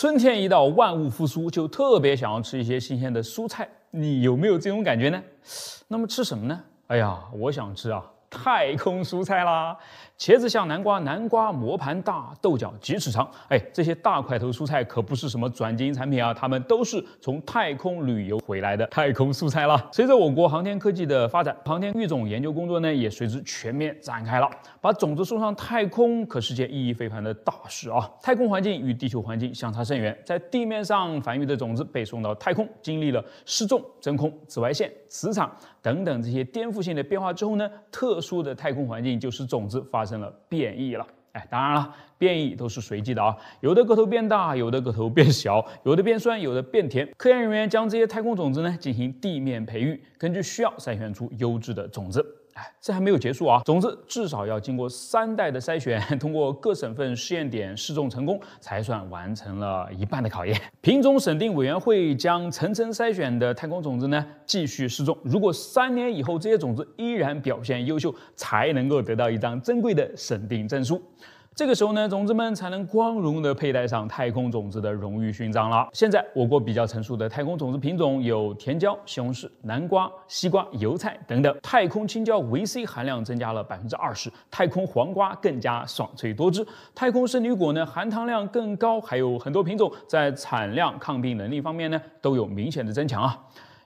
春天一到，万物复苏，就特别想要吃一些新鲜的蔬菜。你有没有这种感觉呢？那么吃什么呢？哎呀，我想吃啊。太空蔬菜啦，茄子像南瓜，南瓜磨盘大，豆角几尺长。哎，这些大块头蔬菜可不是什么转基因产品啊，它们都是从太空旅游回来的 太空蔬菜啦。随着我国航天科技的发展，航天育种研究工作呢也随之全面展开了。把种子送上太空，可是件意义非凡的大事啊。太空环境与地球环境相差甚远，在地面上繁育的种子被送到太空，经历了失重、真空、紫外线、磁场等等这些颠覆性的变化之后呢，特。特殊的太空环境，就使种子发生了变异了。哎，当然了，变异都是随机的啊，有的个头变大，有的个头变小，有的变酸，有的变甜。科研人员将这些太空种子呢，进行地面培育，根据需要筛选出优质的种子。这还没有结束啊！总之，至少要经过三代的筛选，通过各省份试验点试种成功，才算完成了一半的考验。品种审定委员会将层层筛选的太空种子呢，继续试种。如果三年以后这些种子依然表现优秀，才能够得到一张珍贵的审定证书。这个时候呢，种子们才能光荣地佩戴上太空种子的荣誉勋章了。现在，我国比较成熟的太空种子品种有甜椒、西红柿、南瓜、西瓜、油菜等等。太空青椒维 C 含量增加了百分之二十，太空黄瓜更加爽脆多汁，太空圣女果呢含糖量更高，还有很多品种在产量、抗病能力方面呢都有明显的增强啊。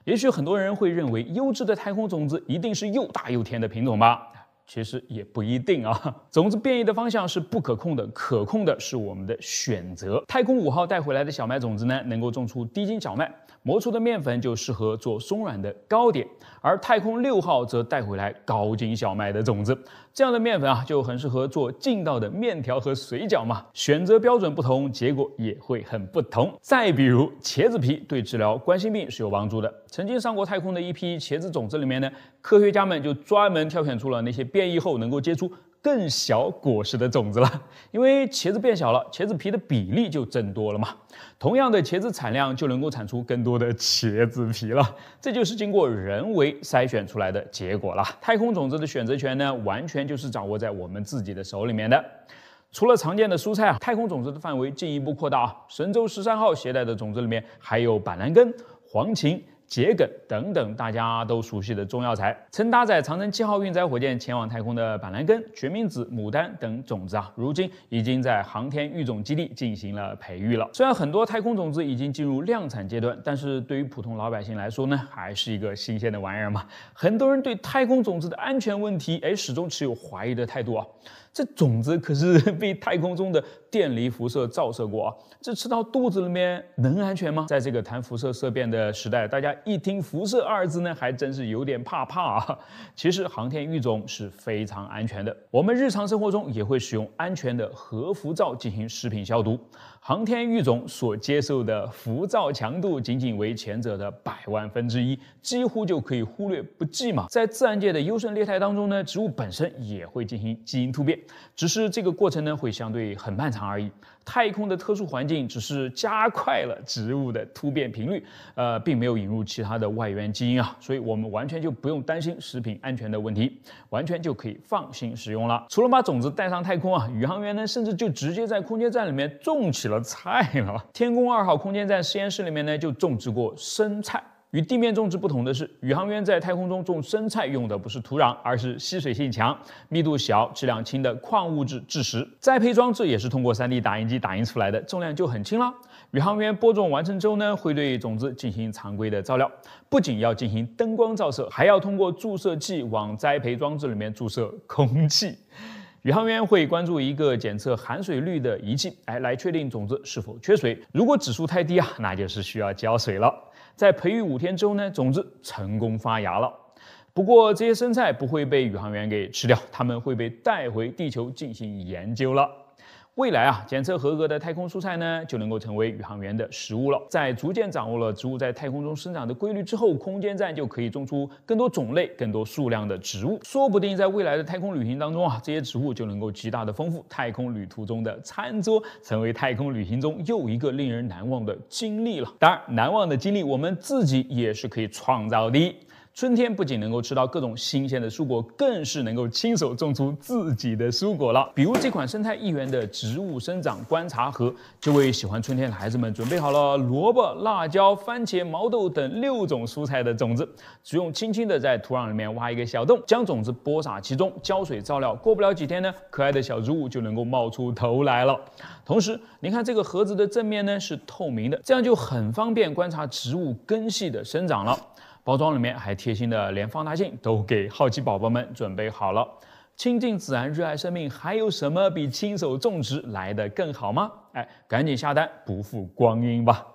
也许很多人会认为，优质的太空种子一定是又大又甜的品种吧？其实也不一定啊。种 子变异的方向是不可控的，可控的是我们的选择。太空五号带回来的小麦种子呢，能够种出低筋小麦，磨出的面粉就适合做松软的糕点；而太空六号则带回来高筋小麦的种子，这样的面粉啊就很适合做劲道的面条和水饺嘛。选择标准不同，结果也会很不同。再比如，茄子皮对治疗冠心病是有帮助的。曾经上过太空的一批茄子种子里面呢，科学家们就专门挑选出了那些变异后能够结出更小果实的种子了。因为茄子变小了，茄子皮的比例就增多了嘛，同样的茄子产量就能够产出更多的茄子皮了。这就是经过人为筛选出来的结果了。太空种子的选择权呢，完全就是掌握在我们自己的手里面的。除了常见的蔬菜啊，太空种子的范围进一步扩大。神舟十三号携带的种子里面还有板蓝根、黄芩。桔梗等等，大家都熟悉的中药材，曾搭载长征七号运载火箭前往太空的板蓝根、决明子、牡丹等种子啊，如今已经在航天育种基地进行了培育了。虽然很多太空种子已经进入量产阶段，但是对于普通老百姓来说呢，还是一个新鲜的玩意儿嘛。很多人对太空种子的安全问题，哎，始终持有怀疑的态度啊。这种子可是 被太空中的电离辐射照射过啊！这吃到肚子里面能安全吗？在这个谈辐射色变的时代，大家一听“辐射”二字呢，还真是有点怕怕啊。其实航天育种是非常安全的，我们日常生活中也会使用安全的核辐照进行食品消毒。航天育种所接受的辐照强度仅仅为前者的百万分之一，几乎就可以忽略不计嘛。在自然界的优胜劣汰当中呢，植物本身也会进行基因突变，只是这个过程呢会相对很漫长而已。太空的特殊环境只是加快了植物的突变频率，呃，并没有引入其他的外源基因啊，所以我们完全就不用担心食品安全的问题，完全就可以放心使用了。除了把种子带上太空啊，宇航员呢甚至就直接在空间站里面种起了。菜了。天宫二号空间站实验室里面呢，就种植过生菜。与地面种植不同的是，宇航员在太空中种生菜用的不是土壤，而是吸水性强、密度小、质量轻的矿物质质石。栽培装置也是通过 3D 打印机打印出来的，重量就很轻了。宇航员播种完成之后呢，会对种子进行常规的照料，不仅要进行灯光照射，还要通过注射器往栽培装置里面注射空气。宇航员会关注一个检测含水率的仪器，哎，来确定种子是否缺水。如果指数太低啊，那就是需要浇水了。在培育五天之后呢，种子成功发芽了。不过这些生菜不会被宇航员给吃掉，它们会被带回地球进行研究了。未来啊，检测合格的太空蔬菜呢，就能够成为宇航员的食物了。在逐渐掌握了植物在太空中生长的规律之后，空间站就可以种出更多种类、更多数量的植物。说不定在未来的太空旅行当中啊，这些植物就能够极大的丰富太空旅途中的餐桌，成为太空旅行中又一个令人难忘的经历了。当然，难忘的经历我们自己也是可以创造的。春天不仅能够吃到各种新鲜的蔬果，更是能够亲手种出自己的蔬果了。比如这款生态一元的植物生长观察盒，就为喜欢春天的孩子们准备好了萝卜、辣椒、番茄、毛豆等六种蔬菜的种子。只用轻轻的在土壤里面挖一个小洞，将种子播撒其中，浇水照料，过不了几天呢，可爱的小植物就能够冒出头来了。同时，您看这个盒子的正面呢是透明的，这样就很方便观察植物根系的生长了。包装里面还贴心的连放大镜都给好奇宝宝们准备好了。亲近自然，热爱生命，还有什么比亲手种植来的更好吗？哎，赶紧下单，不负光阴吧！